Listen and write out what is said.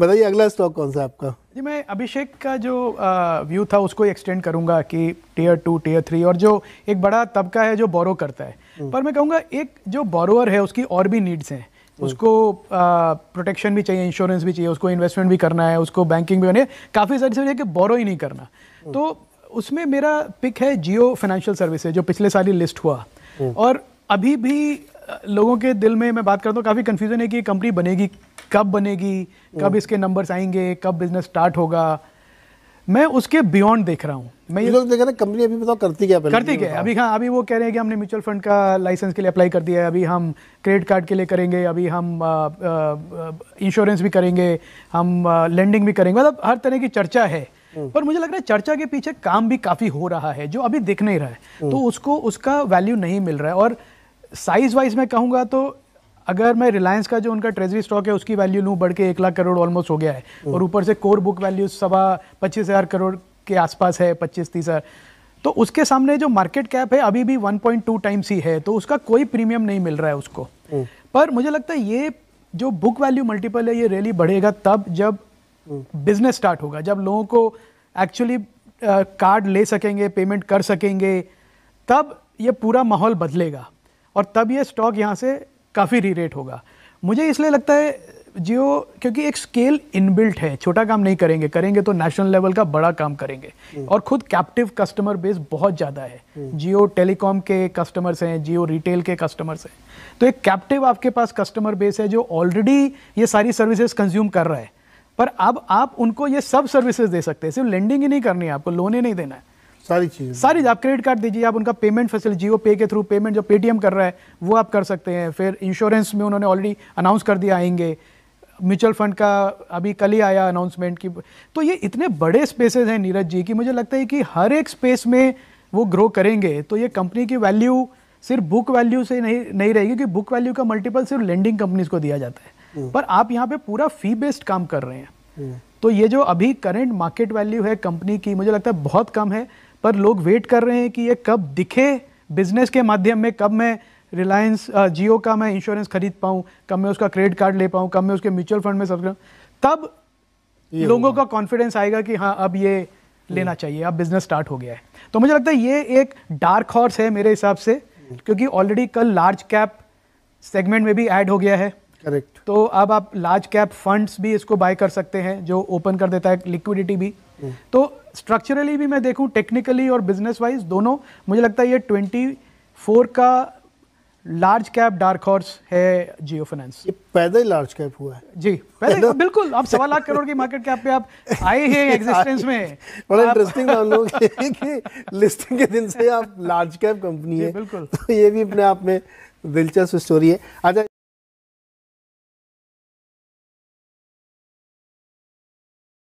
बताइए अगला स्टॉक कौन सा आपका जी मैं अभिषेक का जो व्यू था उसको एक्सटेंड करूंगा कि टीयर टू टीयर थ्री और जो एक बड़ा तबका है जो बोरो करता है हम्म। पर मैं कहूँगा एक जो बोरोअर है उसकी और भी नीड्स हैं हम्म। उसको प्रोटेक्शन भी चाहिए इंश्योरेंस भी चाहिए उसको इन्वेस्टमेंट भी करना है उसको बैंकिंग भी करनी है काफ़ी सारी चीज़ें कि बोरो ही नहीं करना हम्म। तो उसमें मेरा पिक है जियो फाइनेंशियल सर्विसेज जो पिछले साल ही लिस्ट हुआ और अभी भी लोगों के दिल में मैं बात करता हूँ काफ़ी कन्फ्यूजन है कि कंपनी बनेगी कब बनेगी कब इसके नंबर्स आएंगे कब बिजनेस स्टार्ट होगा मैं उसके बियॉन्ड देख रहा हूँ मैं ये लोग देख रहे हैं कंपनी अभी बताओ करती क्या पहले करती क्या अभी हाँ अभी वो कह रहे हैं कि हमने म्यूचुअल फंड का लाइसेंस के लिए अप्लाई कर दिया है अभी हम क्रेडिट कार्ड के लिए करेंगे अभी हम इंश्योरेंस भी करेंगे हम लेंडिंग भी करेंगे मतलब हर तरह की चर्चा है हम्म। पर मुझे लग रहा है चर्चा के पीछे काम भी काफ़ी हो रहा है जो अभी दिख नहीं रहा है हम्म। तो उसको उसका वैल्यू नहीं मिल रहा है और साइज वाइज मैं कहूँगा तो अगर मैं रिलायंस का जो उनका ट्रेजरी स्टॉक है उसकी वैल्यू लूँ बढ़ के एक लाख करोड़ ऑलमोस्ट हो गया है हम्म। और ऊपर से कोर बुक वैल्यू सवा पच्चीस हज़ार करोड़ के आसपास है पच्चीस तीस हज़ार तो उसके सामने जो मार्केट कैप है अभी भी 1.2 टाइम्स ही है तो उसका कोई प्रीमियम नहीं मिल रहा है उसको हम्म। पर मुझे लगता है ये जो बुक वैल्यू मल्टीपल है ये रैली बढ़ेगा तब जब बिजनेस हम्म। स्टार्ट होगा जब लोगों को एक्चुअली कार्ड ले सकेंगे पेमेंट कर सकेंगे तब ये पूरा माहौल बदलेगा और तब ये स्टॉक यहाँ से काफ़ी रीरेट होगा मुझे इसलिए लगता है जियो क्योंकि एक स्केल इनबिल्ट है छोटा काम नहीं करेंगे करेंगे तो नेशनल लेवल का बड़ा काम करेंगे हम्म। और खुद कैप्टिव कस्टमर बेस बहुत ज़्यादा है हम्म। जियो टेलीकॉम के कस्टमर्स हैं जियो रिटेल के कस्टमर्स हैं तो एक कैप्टिव आपके पास कस्टमर बेस है जो ऑलरेडी ये सारी सर्विसेज कंज्यूम कर रहा है पर अब आप उनको ये सब सर्विसेज दे सकते हैं सिर्फ लेंडिंग ही नहीं करनी है आपको लोन ही नहीं देना है सारी चीज़ सारी आप क्रेडिट कार्ड दीजिए आप उनका पेमेंट फैसिलिटी जियो पे के थ्रू पेमेंट जो पेटीएम कर रहा है वो आप कर सकते हैं फिर इंश्योरेंस में उन्होंने ऑलरेडी अनाउंस कर दिया आएंगे म्यूचुअल फंड का अभी कल ही आया अनाउंसमेंट की तो ये इतने बड़े स्पेसेस हैं नीरज जी कि मुझे लगता है कि हर एक स्पेस में वो ग्रो करेंगे तो ये कंपनी की वैल्यू सिर्फ बुक वैल्यू से नहीं नहीं रहेगी क्योंकि बुक वैल्यू का मल्टीपल सिर्फ लेंडिंग कंपनीज को दिया जाता है हम्म। पर आप यहाँ पे पूरा फी बेस्ड काम कर रहे हैं हम्म। तो ये जो अभी करेंट मार्केट वैल्यू है कंपनी की मुझे लगता है बहुत कम है पर लोग वेट कर रहे हैं कि ये कब दिखे बिजनेस के माध्यम में कब मैं रिलायंस जियो का मैं इंश्योरेंस खरीद पाऊँ कब मैं उसका क्रेडिट कार्ड ले पाऊँ कब मैं उसके म्यूचुअल फंड में सब तब लोगों का कॉन्फिडेंस आएगा कि हाँ अब ये लेना चाहिए अब बिजनेस स्टार्ट हो गया है तो मुझे लगता है ये एक डार्क हॉर्स है मेरे हिसाब से क्योंकि ऑलरेडी कल लार्ज कैप सेगमेंट में भी ऐड हो गया है करेक्ट तो अब आप लार्ज कैप फंड्स भी इसको बाय कर सकते हैं जो ओपन कर देता है लिक्विडिटी भी हम्म। तो स्ट्रक्चरली भी मैं देखूं टेक्निकली और बिजनेस वाइज दोनों मुझे लगता है ये ट्वेंटी फोर का लार्ज कैप डार्क हॉर्स है जियो फाइनेंस पैदा ही लार्ज कैप हुआ है जी पैदा बिल्कुल आप सवा लाख करोड़ की मार्केट कैप पे आप आए हैं एग्जिस्टेंस में बड़ा इंटरेस्टिंग आप लोग कि लिस्टिंग के दिन से आप लार्ज कैप कंपनी है बिल्कुल तो ये भी अपने आप में दिलचस्प स्टोरी है अच्छा